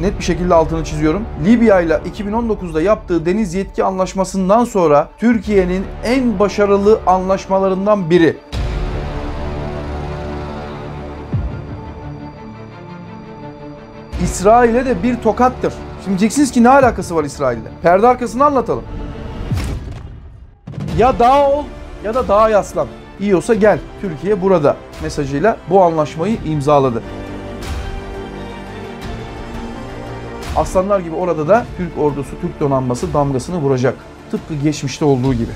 net bir şekilde altını çiziyorum. Libya ile 2019'da yaptığı deniz yetki anlaşmasından sonra Türkiye'nin en başarılı anlaşmalarından biri. İsrail'e de bir tokattır. Şimdi diyeceksiniz ki ne alakası var İsrail'le? Perde arkasını anlatalım. Ya dağ ol ya da dağa yaslan. İyi olsa gel. Türkiye burada mesajıyla bu anlaşmayı imzaladı. Aslanlar gibi orada da Türk ordusu, Türk donanması damgasını vuracak. Tıpkı geçmişte olduğu gibi.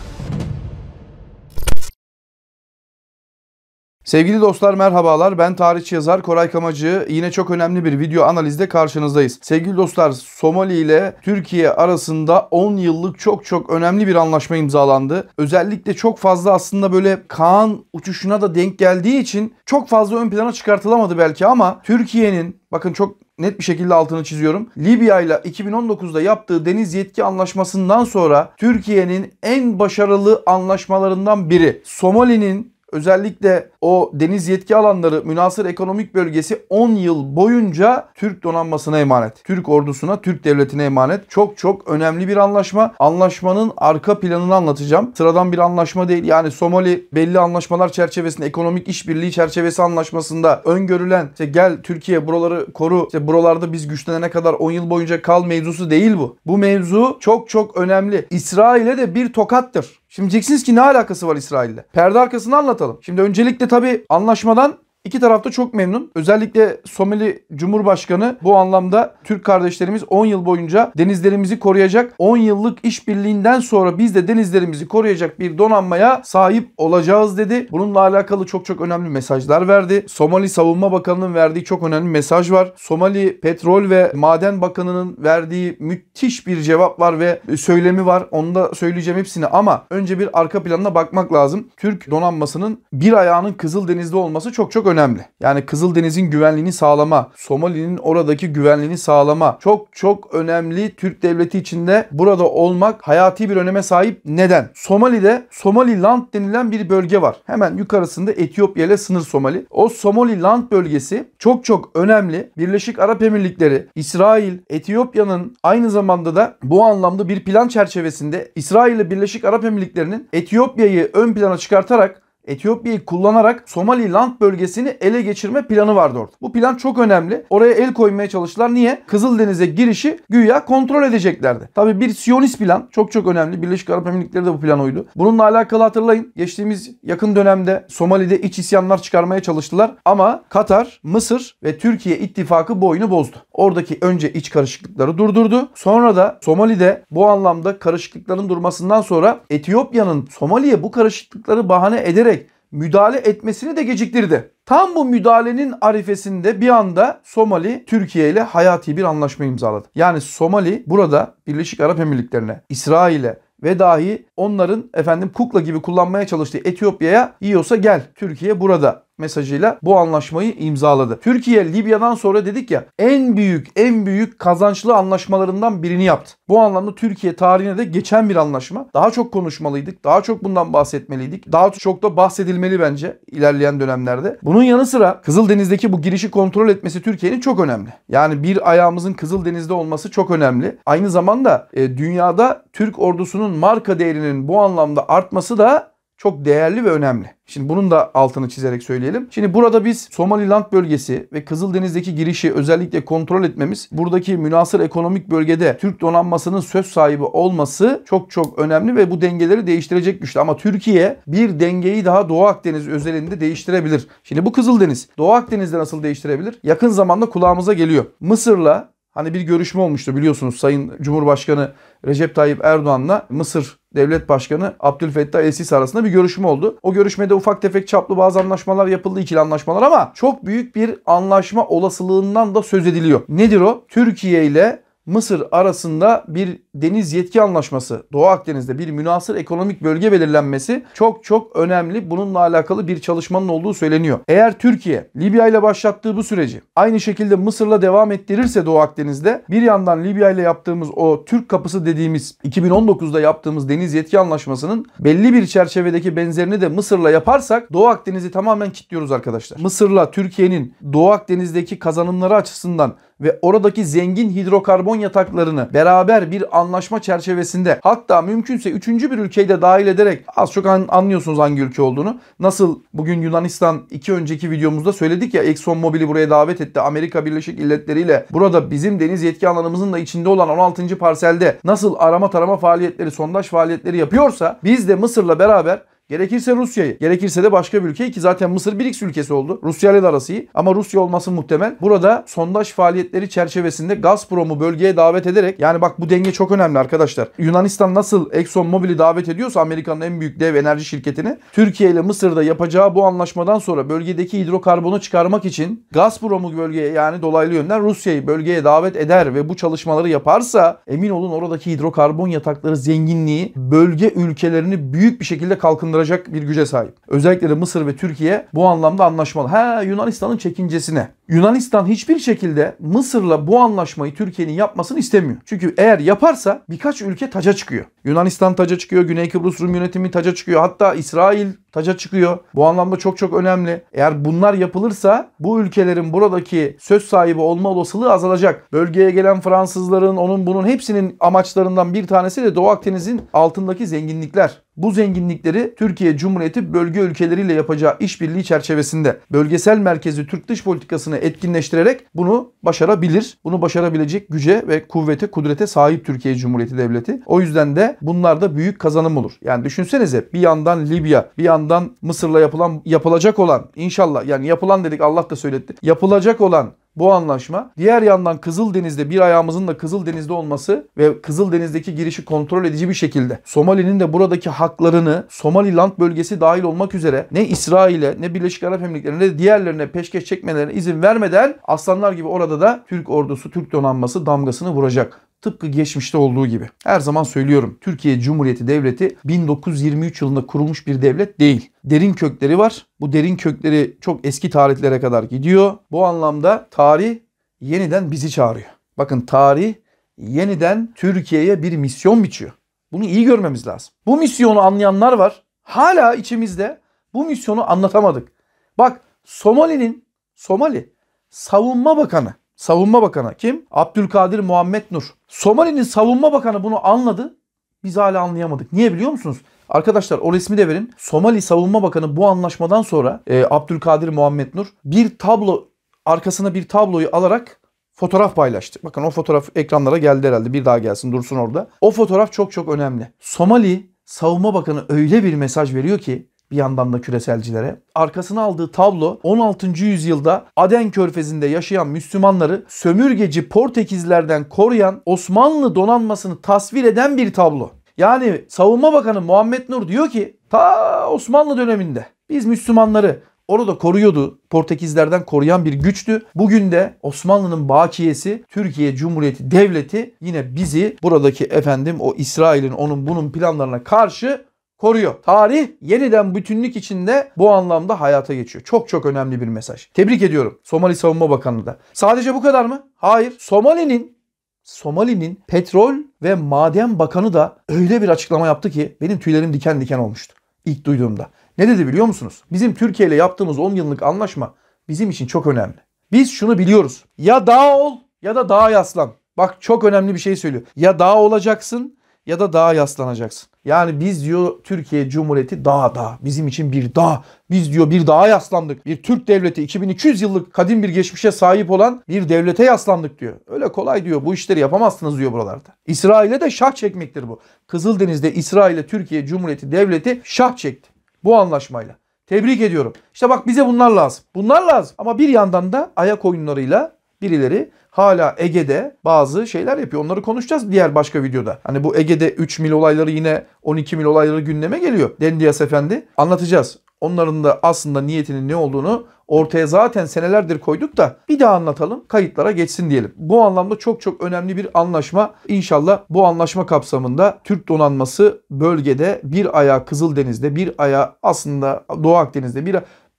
Sevgili dostlar merhabalar ben tarihçi yazar Koray Kamacı yine çok önemli bir video analizde karşınızdayız. Sevgili dostlar Somali ile Türkiye arasında 10 yıllık çok çok önemli bir anlaşma imzalandı. Özellikle çok fazla aslında böyle Kaan uçuşuna da denk geldiği için çok fazla ön plana çıkartılamadı belki ama Türkiye'nin bakın çok net bir şekilde altını çiziyorum. Libya ile 2019'da yaptığı deniz yetki anlaşmasından sonra Türkiye'nin en başarılı anlaşmalarından biri. Somali'nin Özellikle o deniz yetki alanları münasır ekonomik bölgesi 10 yıl boyunca Türk donanmasına emanet. Türk ordusuna, Türk devletine emanet. Çok çok önemli bir anlaşma. Anlaşmanın arka planını anlatacağım. Sıradan bir anlaşma değil. Yani Somali belli anlaşmalar çerçevesinde, ekonomik işbirliği çerçevesi anlaşmasında öngörülen işte gel Türkiye buraları koru, işte buralarda biz güçlenene kadar 10 yıl boyunca kal mevzusu değil bu. Bu mevzu çok çok önemli. İsrail'e de bir tokattır. Şimdi diyeceksiniz ki ne alakası var İsrail'le? Perde arkasını anlatalım. Şimdi öncelikle tabii anlaşmadan İki tarafta çok memnun. Özellikle Somali Cumhurbaşkanı bu anlamda Türk kardeşlerimiz 10 yıl boyunca denizlerimizi koruyacak. 10 yıllık işbirliğinden sonra biz de denizlerimizi koruyacak bir donanmaya sahip olacağız dedi. Bununla alakalı çok çok önemli mesajlar verdi. Somali Savunma Bakanı'nın verdiği çok önemli mesaj var. Somali Petrol ve Maden Bakanı'nın verdiği müthiş bir cevap var ve söylemi var. Onu da söyleyeceğim hepsini ama önce bir arka planına bakmak lazım. Türk donanmasının bir ayağının Kızıldeniz'de olması çok çok önemli. Yani Kızıldeniz'in güvenliğini sağlama, Somali'nin oradaki güvenliğini sağlama çok çok önemli Türk devleti içinde burada olmak hayati bir öneme sahip. Neden? Somali'de Somaliland denilen bir bölge var. Hemen yukarısında Etiyopya ile sınır Somali. O Somaliland bölgesi çok çok önemli. Birleşik Arap Emirlikleri, İsrail, Etiyopya'nın aynı zamanda da bu anlamda bir plan çerçevesinde İsrail ile Birleşik Arap Emirlikleri'nin Etiyopya'yı ön plana çıkartarak Etiyopya'yı kullanarak Somali Land bölgesini ele geçirme planı vardı orada. Bu plan çok önemli. Oraya el koymaya çalıştılar. Niye? Kızıldeniz'e girişi güya kontrol edeceklerdi. Tabi bir Siyonist plan çok çok önemli. Birleşik Arap Emirlikleri de bu plan oydu. Bununla alakalı hatırlayın. Geçtiğimiz yakın dönemde Somali'de iç isyanlar çıkarmaya çalıştılar. Ama Katar, Mısır ve Türkiye ittifakı bu oyunu bozdu. Oradaki önce iç karışıklıkları durdurdu. Sonra da Somali'de bu anlamda karışıklıkların durmasından sonra Etiyopya'nın Somali'ye bu karışıklıkları bahane ederek müdahale etmesini de geciktirdi. Tam bu müdahalenin arifesinde bir anda Somali Türkiye ile hayati bir anlaşma imzaladı. Yani Somali burada Birleşik Arap Emirlikleri'ne, İsrail'e ve dahi onların efendim kukla gibi kullanmaya çalıştığı Etiyopya'ya iyi olsa gel Türkiye burada mesajıyla bu anlaşmayı imzaladı. Türkiye Libya'dan sonra dedik ya en büyük en büyük kazançlı anlaşmalarından birini yaptı. Bu anlamda Türkiye tarihine de geçen bir anlaşma. Daha çok konuşmalıydık. Daha çok bundan bahsetmeliydik. Daha çok da bahsedilmeli bence ilerleyen dönemlerde. Bunun yanı sıra Kızıldeniz'deki bu girişi kontrol etmesi Türkiye'nin çok önemli. Yani bir ayağımızın Kızıldeniz'de olması çok önemli. Aynı zamanda e, dünyada Türk ordusunun marka değerinin bu anlamda artması da çok değerli ve önemli. Şimdi bunun da altını çizerek söyleyelim. Şimdi burada biz Somaliland bölgesi ve Kızıldeniz'deki girişi özellikle kontrol etmemiz, buradaki münasır ekonomik bölgede Türk donanmasının söz sahibi olması çok çok önemli ve bu dengeleri değiştirecek güçlü. Ama Türkiye bir dengeyi daha Doğu Akdeniz özelinde değiştirebilir. Şimdi bu Kızıldeniz Doğu Akdeniz'de nasıl değiştirebilir? Yakın zamanda kulağımıza geliyor. Mısır'la Hani bir görüşme olmuştu biliyorsunuz Sayın Cumhurbaşkanı Recep Tayyip Erdoğan'la Mısır Devlet Başkanı Abdülfettah El-Sisi arasında bir görüşme oldu. O görüşmede ufak tefek çaplı bazı anlaşmalar yapıldı, ikili anlaşmalar ama çok büyük bir anlaşma olasılığından da söz ediliyor. Nedir o? Türkiye ile Mısır arasında bir deniz yetki anlaşması, Doğu Akdeniz'de bir münasır ekonomik bölge belirlenmesi çok çok önemli. Bununla alakalı bir çalışmanın olduğu söyleniyor. Eğer Türkiye Libya ile başlattığı bu süreci aynı şekilde Mısır'la devam ettirirse Doğu Akdeniz'de bir yandan Libya ile yaptığımız o Türk kapısı dediğimiz 2019'da yaptığımız deniz yetki anlaşmasının belli bir çerçevedeki benzerini de Mısır'la yaparsak Doğu Akdeniz'i tamamen kilitliyoruz arkadaşlar. Mısır'la Türkiye'nin Doğu Akdeniz'deki kazanımları açısından ve oradaki zengin hidrokarbon yataklarını beraber bir anlaşma çerçevesinde hatta mümkünse üçüncü bir ülkeyi de dahil ederek az çok anlıyorsunuz hangi ülke olduğunu. Nasıl bugün Yunanistan iki önceki videomuzda söyledik ya Exxon Mobil'i buraya davet etti. Amerika Birleşik Devletleri ile burada bizim deniz yetki alanımızın da içinde olan 16. parselde nasıl arama tarama faaliyetleri, sondaj faaliyetleri yapıyorsa biz de Mısır'la beraber Gerekirse Rusya'yı, gerekirse de başka bir ülkeyi ki zaten Mısır BRICS ülkesi oldu. Rusya ile arası iyi ama Rusya olması muhtemel. Burada sondaj faaliyetleri çerçevesinde Gazprom'u bölgeye davet ederek yani bak bu denge çok önemli arkadaşlar. Yunanistan nasıl Exxon Mobil'i davet ediyorsa Amerika'nın en büyük dev enerji şirketini Türkiye ile Mısır'da yapacağı bu anlaşmadan sonra bölgedeki hidrokarbonu çıkarmak için Gazprom'u bölgeye yani dolaylı yönden Rusya'yı bölgeye davet eder ve bu çalışmaları yaparsa emin olun oradaki hidrokarbon yatakları zenginliği bölge ülkelerini büyük bir şekilde kalkındırır kaldıracak bir güce sahip. Özellikle de Mısır ve Türkiye bu anlamda anlaşmalı. Ha Yunanistan'ın çekincesine. Yunanistan hiçbir şekilde Mısır'la bu anlaşmayı Türkiye'nin yapmasını istemiyor. Çünkü eğer yaparsa birkaç ülke taca çıkıyor. Yunanistan taca çıkıyor, Güney Kıbrıs Rum yönetimi taca çıkıyor. Hatta İsrail taca çıkıyor. Bu anlamda çok çok önemli. Eğer bunlar yapılırsa bu ülkelerin buradaki söz sahibi olma olasılığı azalacak. Bölgeye gelen Fransızların, onun bunun hepsinin amaçlarından bir tanesi de Doğu Akdeniz'in altındaki zenginlikler bu zenginlikleri Türkiye Cumhuriyeti bölge ülkeleriyle yapacağı işbirliği çerçevesinde bölgesel merkezi Türk dış politikasını etkinleştirerek bunu başarabilir. Bunu başarabilecek güce ve kuvvete, kudrete sahip Türkiye Cumhuriyeti Devleti. O yüzden de bunlar da büyük kazanım olur. Yani düşünsenize bir yandan Libya, bir yandan Mısır'la yapılan yapılacak olan inşallah yani yapılan dedik Allah da söyletti. Yapılacak olan bu anlaşma. Diğer yandan Kızıldeniz'de bir ayağımızın da Kızıldeniz'de olması ve Kızıldeniz'deki girişi kontrol edici bir şekilde Somali'nin de buradaki haklarını Somaliland bölgesi dahil olmak üzere ne İsrail'e ne Birleşik Arap Emirlikleri'ne ne diğerlerine peşkeş çekmelerine izin vermeden aslanlar gibi orada da Türk ordusu, Türk donanması damgasını vuracak. Tıpkı geçmişte olduğu gibi. Her zaman söylüyorum. Türkiye Cumhuriyeti Devleti 1923 yılında kurulmuş bir devlet değil. Derin kökleri var. Bu derin kökleri çok eski tarihlere kadar gidiyor. Bu anlamda tarih yeniden bizi çağırıyor. Bakın tarih yeniden Türkiye'ye bir misyon biçiyor. Bunu iyi görmemiz lazım. Bu misyonu anlayanlar var. Hala içimizde bu misyonu anlatamadık. Bak Somali'nin Somali Savunma Bakanı Savunma Bakanı kim? Abdülkadir Muhammed Nur. Somali'nin savunma bakanı bunu anladı. Biz hala anlayamadık. Niye biliyor musunuz? Arkadaşlar o resmi de verin. Somali Savunma Bakanı bu anlaşmadan sonra e, Abdülkadir Muhammed Nur bir tablo arkasına bir tabloyu alarak fotoğraf paylaştı. Bakın o fotoğraf ekranlara geldi herhalde. Bir daha gelsin dursun orada. O fotoğraf çok çok önemli. Somali Savunma Bakanı öyle bir mesaj veriyor ki bir yandan da küreselcilere. Arkasına aldığı tablo 16. yüzyılda Aden Körfezi'nde yaşayan Müslümanları sömürgeci Portekizlerden koruyan Osmanlı donanmasını tasvir eden bir tablo. Yani Savunma Bakanı Muhammed Nur diyor ki ta Osmanlı döneminde biz Müslümanları orada koruyordu. Portekizlerden koruyan bir güçtü. Bugün de Osmanlı'nın bakiyesi Türkiye Cumhuriyeti Devleti yine bizi buradaki efendim o İsrail'in onun bunun planlarına karşı koruyor. Tarih yeniden bütünlük içinde bu anlamda hayata geçiyor. Çok çok önemli bir mesaj. Tebrik ediyorum Somali Savunma Bakanlığı da. Sadece bu kadar mı? Hayır. Somali'nin Somali'nin petrol ve maden bakanı da öyle bir açıklama yaptı ki benim tüylerim diken diken olmuştu ilk duyduğumda. Ne dedi biliyor musunuz? Bizim Türkiye ile yaptığımız 10 yıllık anlaşma bizim için çok önemli. Biz şunu biliyoruz. Ya dağ ol ya da dağa yaslan. Bak çok önemli bir şey söylüyor. Ya dağ olacaksın ya da dağa yaslanacaksın. Yani biz diyor Türkiye Cumhuriyeti dağ dağ. Bizim için bir dağ. Biz diyor bir dağa yaslandık. Bir Türk devleti 2200 yıllık kadim bir geçmişe sahip olan bir devlete yaslandık diyor. Öyle kolay diyor. Bu işleri yapamazsınız diyor buralarda. İsrail'e de şah çekmektir bu. Kızıldeniz'de İsrail'e Türkiye Cumhuriyeti devleti şah çekti. Bu anlaşmayla. Tebrik ediyorum. İşte bak bize bunlar lazım. Bunlar lazım. Ama bir yandan da ayak oyunlarıyla birileri hala Ege'de bazı şeyler yapıyor. Onları konuşacağız diğer başka videoda. Hani bu Ege'de 3 mil olayları yine 12 mil olayları gündeme geliyor. Dendias Efendi anlatacağız. Onların da aslında niyetinin ne olduğunu ortaya zaten senelerdir koyduk da bir daha anlatalım kayıtlara geçsin diyelim. Bu anlamda çok çok önemli bir anlaşma. İnşallah bu anlaşma kapsamında Türk donanması bölgede bir ayağı Kızıldeniz'de bir ayağı aslında Doğu Akdeniz'de bir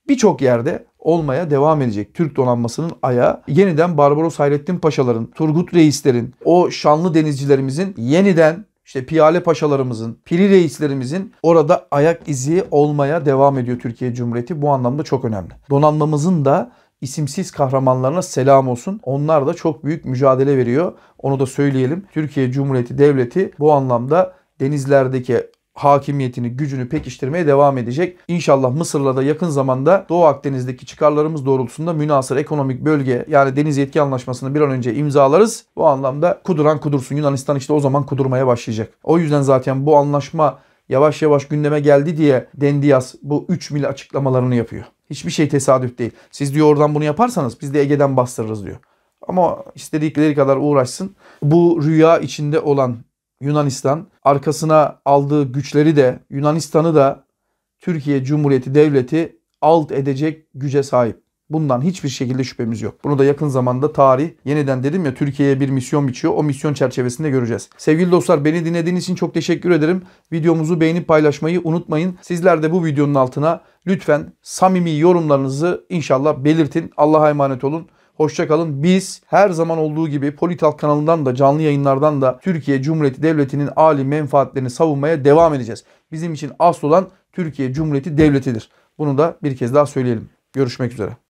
birçok yerde olmaya devam edecek. Türk donanmasının ayağı yeniden Barbaros Hayrettin Paşaların, Turgut Reislerin, o şanlı denizcilerimizin yeniden işte Piyale Paşalarımızın, Piri Reislerimizin orada ayak izi olmaya devam ediyor Türkiye Cumhuriyeti. Bu anlamda çok önemli. Donanmamızın da isimsiz kahramanlarına selam olsun. Onlar da çok büyük mücadele veriyor. Onu da söyleyelim. Türkiye Cumhuriyeti Devleti bu anlamda denizlerdeki hakimiyetini, gücünü pekiştirmeye devam edecek. İnşallah Mısır'la da yakın zamanda Doğu Akdeniz'deki çıkarlarımız doğrultusunda münasır ekonomik bölge yani deniz yetki anlaşmasını bir an önce imzalarız. Bu anlamda kuduran kudursun Yunanistan işte o zaman kudurmaya başlayacak. O yüzden zaten bu anlaşma yavaş yavaş gündeme geldi diye Dendias bu 3 mil açıklamalarını yapıyor. Hiçbir şey tesadüf değil. Siz diyor oradan bunu yaparsanız biz de Ege'den bastırırız diyor. Ama istedikleri kadar uğraşsın. Bu rüya içinde olan Yunanistan. Arkasına aldığı güçleri de Yunanistan'ı da Türkiye Cumhuriyeti Devleti alt edecek güce sahip. Bundan hiçbir şekilde şüphemiz yok. Bunu da yakın zamanda tarih yeniden dedim ya Türkiye'ye bir misyon biçiyor. O misyon çerçevesinde göreceğiz. Sevgili dostlar beni dinlediğiniz için çok teşekkür ederim. Videomuzu beğenip paylaşmayı unutmayın. Sizler de bu videonun altına lütfen samimi yorumlarınızı inşallah belirtin. Allah'a emanet olun. Hoşçakalın. Biz her zaman olduğu gibi Politalk kanalından da canlı yayınlardan da Türkiye Cumhuriyeti Devleti'nin âli menfaatlerini savunmaya devam edeceğiz. Bizim için asıl olan Türkiye Cumhuriyeti Devleti'dir. Bunu da bir kez daha söyleyelim. Görüşmek üzere.